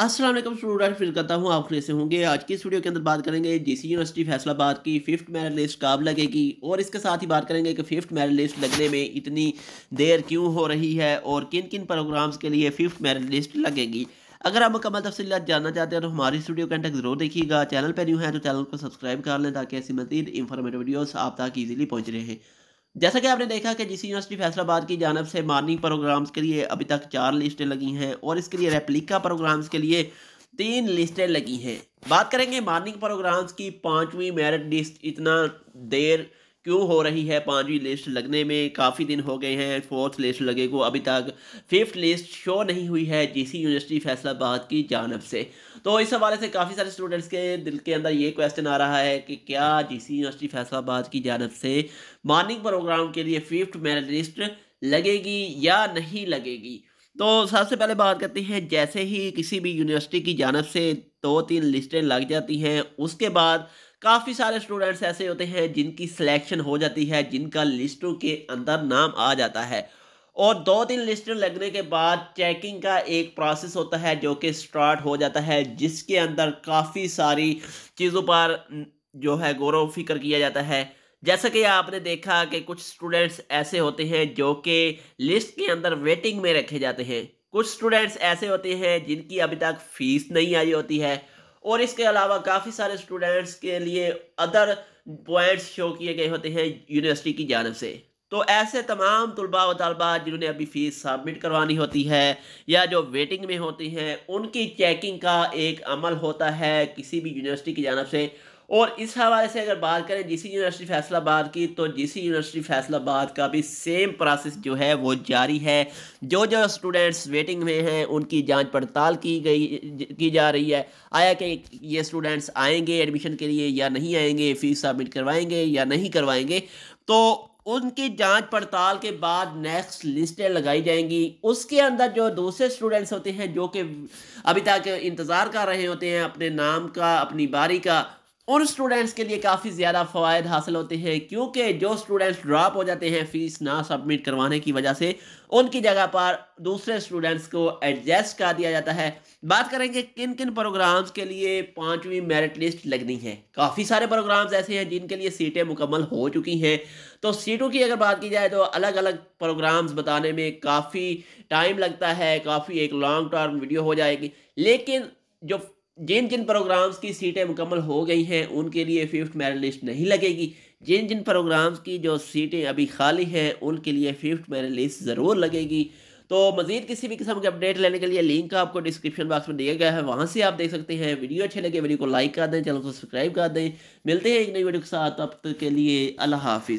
Aslam student फिर करता हूँ आप कैसे से होंगे आज की इस वीडियो के अंदर बात करेंगे जेसी यूनिवर्सिटी फैसलाबाद की फिफ्थ मेरिट लिस्ट कब लगेगी और इसके साथ ही बात करेंगे कि फिफ्थ मेरिट लिस्ट लगने में इतनी देर क्यों हो रही है और किन किन प्रोग्राम्स के लिए फिफ्थ मेरिट लिस्ट लगेगी अगर आप मुकम्मल तफसीत जानना चाहते हैं तो हमारी स्टूडियो का कंटेक्ट जरूर देखिएगा चैनल पर न्यू है तो चैनल को सब्सक्राइब कर लें ताकि ऐसी मजीद इंफॉर्मेटिव वीडियोज़ आप तक ईजिली पहुँच रहे हैं जैसा कि आपने देखा कि जिस यूनिवर्सिटी फैसलाबाद की जानब से मार्निंग प्रोग्राम्स के लिए अभी तक चार लिस्टें लगी हैं और इसके लिए रेप्लिका प्रोग्राम्स के लिए तीन लिस्टें लगी हैं बात करेंगे मार्निंग प्रोग्राम्स की पाँचवीं मेरिट लिस्ट इतना देर क्यों हो रही है पांचवी लिस्ट लगने में काफ़ी दिन हो गए हैं फोर्थ लिस्ट लगे को अभी तक फिफ्थ लिस्ट शो नहीं हुई है जीसी यूनिवर्सिटी फैसलाबाद की जानब से तो इस हवाले से काफ़ी सारे स्टूडेंट्स के दिल के अंदर ये क्वेश्चन आ रहा है कि क्या जीसी यूनिवर्सिटी फैसलाबाद की जानब से मॉर्निंग प्रोग्राम के लिए फिफ्थ मेरिट लिस्ट लगेगी या नहीं लगेगी तो सबसे पहले बात करते हैं जैसे ही किसी भी यूनिवर्सिटी की जानब से दो तीन लिस्टें लग जाती हैं उसके बाद काफ़ी सारे स्टूडेंट्स ऐसे होते हैं जिनकी सिलेक्शन हो जाती है जिनका लिस्टों के अंदर नाम आ जाता है और दो दिन लिस्ट लगने के बाद चेकिंग का एक प्रोसेस होता है जो कि स्टार्ट हो जाता है जिसके अंदर काफ़ी सारी चीज़ों पर जो है गौरव फिक्र किया जाता है जैसा कि आपने देखा कि कुछ स्टूडेंट्स ऐसे होते हैं जो कि लिस्ट के अंदर वेटिंग में रखे जाते हैं कुछ स्टूडेंट्स ऐसे होते हैं जिनकी अभी तक फीस नहीं आई होती है और इसके अलावा काफ़ी सारे स्टूडेंट्स के लिए अदर पॉइंट्स शो किए गए होते हैं यूनिवर्सिटी की जानब से तो ऐसे तमाम तलबा व तलबा जिन्होंने अभी फ़ीस सबमिट करवानी होती है या जो वेटिंग में होती हैं उनकी चेकिंग का एक अमल होता है किसी भी यूनिवर्सिटी की जानब से और इस हवाले से अगर बात करें जिस यूनिवर्सिटी फैसलाबाद की तो जीसी यूनिवर्सिटी फैसलाबाद का भी सेम प्रोसेस जो है वो जारी है जो जो स्टूडेंट्स वेटिंग में हैं उनकी जांच पड़ताल की गई की जा रही है आया कि ये स्टूडेंट्स आएंगे एडमिशन के लिए या नहीं आएंगे फ़ीस सबमिट करवाएंगे या नहीं करवाएंगे तो उनकी जांच पड़ताल के बाद नेक्स्ट लिस्टें लगाई जाएंगी उसके अंदर जो दूसरे स्टूडेंट्स होते हैं जो कि अभी तक इंतज़ार कर रहे होते हैं अपने नाम का अपनी बारी का उन स्टूडेंट्स के लिए काफ़ी ज़्यादा फ़वाद हासिल होते हैं क्योंकि जो स्टूडेंट्स ड्रॉप हो जाते हैं फ़ीस ना सबमिट करवाने की वजह से उनकी जगह पर दूसरे स्टूडेंट्स को एडजस्ट कर दिया जाता है बात करेंगे किन किन प्रोग्राम्स के लिए पाँचवीं मेरिट लिस्ट लगनी है काफ़ी सारे प्रोग्राम्स ऐसे हैं जिनके लिए सीटें मुकम्मल हो चुकी हैं तो सीटों की अगर बात की जाए तो अलग अलग प्रोग्राम्स बताने में काफ़ी टाइम लगता है काफ़ी एक लॉन्ग टर्म वीडियो हो जाएगी लेकिन जो जिन जिन प्रोग्राम्स की सीटें मुकम्मल हो गई हैं उनके लिए फिफ्थ मेरिट लिस्ट नहीं लगेगी जिन जिन प्रोग्राम्स की जो सीटें अभी खाली हैं उनके लिए फिफ्थ मेरिट लिस्ट ज़रूर लगेगी तो मज़ीद किसी भी किस्म के अपडेट लेने के लिए लिंक आपको डिस्क्रिप्शन बॉक्स में दिया गया है वहाँ से आप देख सकते हैं वीडियो अच्छे लगे वीडियो को लाइक कर दें चैनल को सब्सक्राइब कर दें मिलते हैं एक नई वीडियो के साथ अब तक के लिए अल्लाह हाफिज़